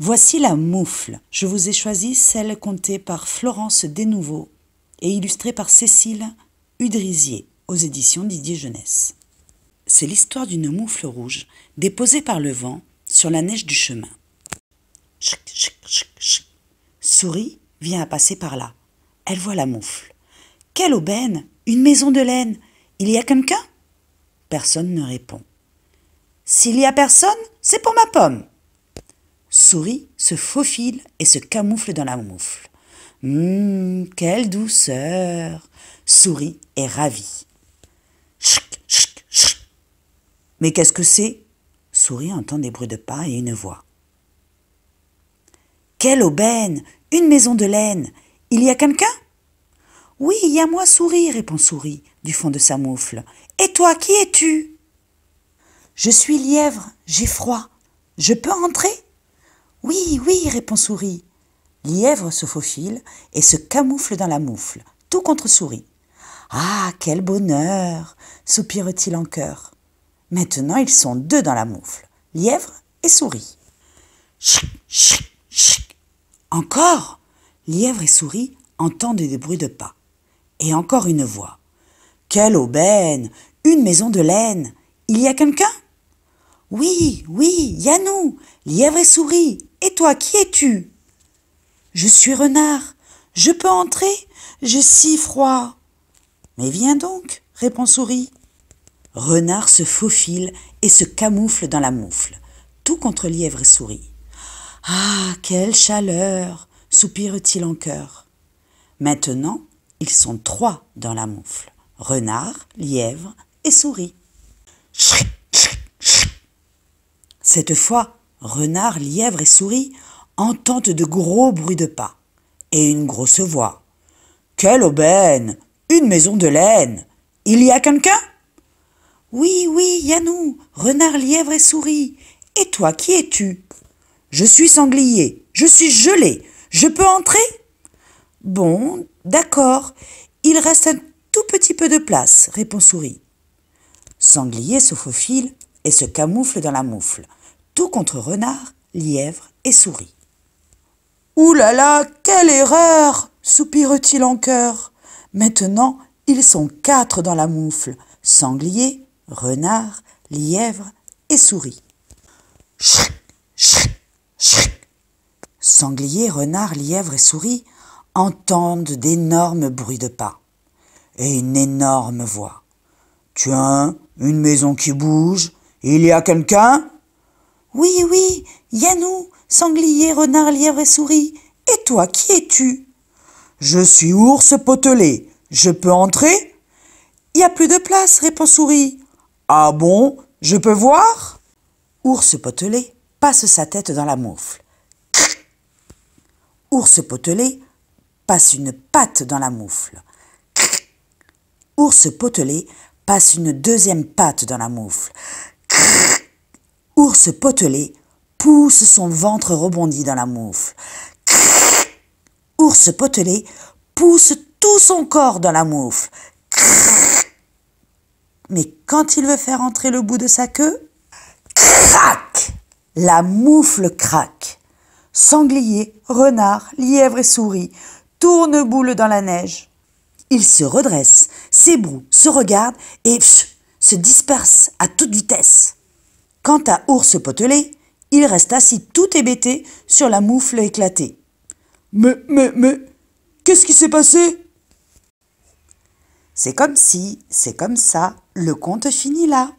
Voici la moufle. Je vous ai choisi celle contée par Florence Desnouveaux et illustrée par Cécile Udrisier aux éditions Didier Jeunesse. C'est l'histoire d'une moufle rouge déposée par le vent sur la neige du chemin. Souris vient à passer par là. Elle voit la moufle. Quelle aubaine Une maison de laine Il y a quelqu'un Personne ne répond. S'il y a personne, c'est pour ma pomme. Souris se faufile et se camoufle dans la moufle. Hum, quelle douceur Souris est ravie. Chut, chut, chut. Mais qu'est-ce que c'est Souris entend des bruits de pas et une voix. Quelle aubaine Une maison de laine Il y a quelqu'un Oui, il y a moi, Souris, répond Souris, du fond de sa moufle. Et toi, qui es-tu Je suis lièvre, j'ai froid. Je peux entrer oui, oui, répond Souris. Lièvre se faufile et se camoufle dans la moufle, tout contre Souris. Ah, quel bonheur soupire-t-il en cœur. Maintenant, ils sont deux dans la moufle, Lièvre et Souris. Chut Chut Chut !» Encore Lièvre et Souris entendent des bruits de pas. Et encore une voix. Quelle aubaine Une maison de laine Il y a quelqu'un Oui, oui, y a nous Lièvre et Souris et toi, qui es-tu Je suis renard. Je peux entrer Je si froid. Mais viens donc, répond Souris. Renard se faufile et se camoufle dans la moufle, tout contre lièvre et souris. Ah, quelle chaleur soupire-t-il en cœur. Maintenant, ils sont trois dans la moufle renard, lièvre et souris. Cette fois, Renard, lièvre et souris entendent de gros bruits de pas et une grosse voix. Quelle aubaine Une maison de laine Il y a quelqu'un Oui, oui, Yannou, renard, lièvre et souris. Et toi, qui es-tu Je suis sanglier, je suis gelé, je peux entrer Bon, d'accord, il reste un tout petit peu de place, répond souris. Sanglier se faufile et se camoufle dans la moufle tout contre renard, lièvre et souris. Ouh là là, quelle erreur soupire-t-il en cœur. Maintenant, ils sont quatre dans la moufle sanglier, renard, lièvre et souris. Chut, chut, chut. Sanglier, renard, lièvre et souris entendent d'énormes bruits de pas et une énorme voix. Tiens, une maison qui bouge, il y a quelqu'un oui, oui, Yannou, sanglier, renard, lièvre et souris. Et toi, qui es-tu Je suis ours potelé. Je peux entrer Il n'y a plus de place, répond souris. Ah bon Je peux voir Ours potelé passe sa tête dans la moufle. Ours potelé passe une patte dans la moufle. Ours potelé passe une deuxième patte dans la moufle. Ours potelé pousse son ventre rebondi dans la moufle. Ours potelé pousse tout son corps dans la moufle. Mais quand il veut faire entrer le bout de sa queue, crac La moufle craque. Sanglier, renard, lièvre et souris tournent boule dans la neige. Il se redresse, s'ébrouent, se regardent et se disperse à toute vitesse. Quant à ours potelé, il reste assis tout hébété sur la moufle éclatée. Mais, mais, mais, qu'est-ce qui s'est passé C'est comme si, c'est comme ça, le conte finit là.